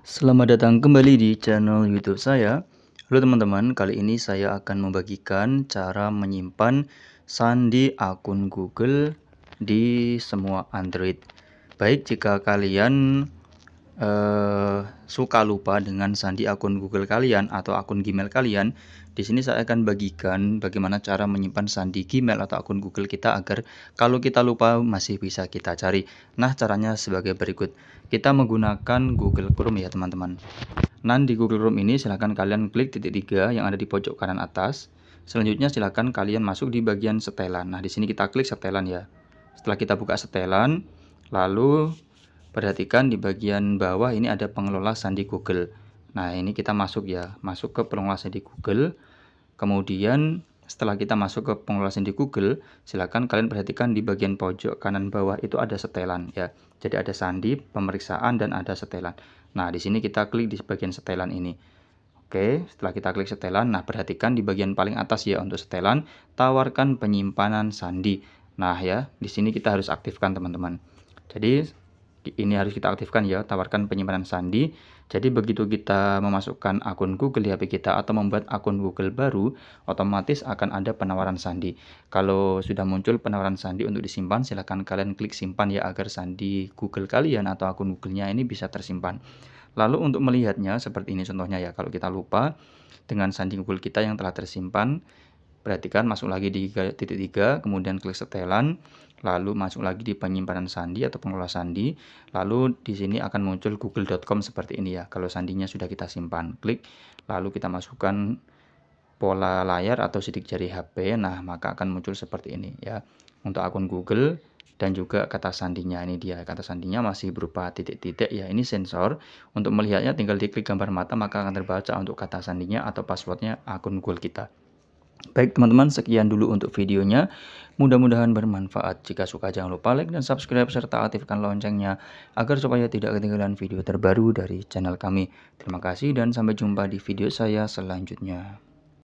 Selamat datang kembali di channel YouTube saya. Halo teman-teman, kali ini saya akan membagikan cara menyimpan sandi akun Google di semua Android. Baik, jika kalian eh, suka lupa dengan sandi akun Google kalian atau akun Gmail kalian, di sini saya akan bagikan bagaimana cara menyimpan sandi Gmail atau akun Google kita agar kalau kita lupa masih bisa kita cari. Nah, caranya sebagai berikut. Kita menggunakan Google Chrome ya, teman-teman. Nah, di Google Chrome ini silahkan kalian klik titik tiga yang ada di pojok kanan atas. Selanjutnya silahkan kalian masuk di bagian setelan. Nah, di sini kita klik setelan ya. Setelah kita buka setelan, lalu Perhatikan di bagian bawah ini ada pengelola sandi Google. Nah, ini kita masuk ya, masuk ke pengelola sandi Google. Kemudian setelah kita masuk ke pengelola sandi Google, silakan kalian perhatikan di bagian pojok kanan bawah itu ada setelan ya. Jadi ada sandi, pemeriksaan dan ada setelan. Nah, di sini kita klik di bagian setelan ini. Oke, setelah kita klik setelan, nah perhatikan di bagian paling atas ya untuk setelan, tawarkan penyimpanan sandi. Nah ya, di sini kita harus aktifkan teman-teman. Jadi ini harus kita aktifkan ya, tawarkan penyimpanan sandi. Jadi begitu kita memasukkan akun Google di HP kita atau membuat akun Google baru, otomatis akan ada penawaran sandi. Kalau sudah muncul penawaran sandi untuk disimpan, silahkan kalian klik simpan ya agar sandi Google kalian atau akun Google-nya ini bisa tersimpan. Lalu untuk melihatnya seperti ini contohnya ya, kalau kita lupa dengan sandi Google kita yang telah tersimpan, Perhatikan masuk lagi di titik-tiga kemudian klik setelan, lalu masuk lagi di penyimpanan sandi atau pengelola sandi, lalu di sini akan muncul google.com seperti ini ya. Kalau sandinya sudah kita simpan, klik, lalu kita masukkan pola layar atau sidik jari HP, nah maka akan muncul seperti ini ya. Untuk akun Google dan juga kata sandinya ini dia kata sandinya masih berupa titik-titik ya ini sensor untuk melihatnya tinggal diklik gambar mata maka akan terbaca untuk kata sandinya atau passwordnya akun Google kita Baik teman-teman, sekian dulu untuk videonya. Mudah-mudahan bermanfaat. Jika suka jangan lupa like dan subscribe serta aktifkan loncengnya agar supaya tidak ketinggalan video terbaru dari channel kami. Terima kasih dan sampai jumpa di video saya selanjutnya.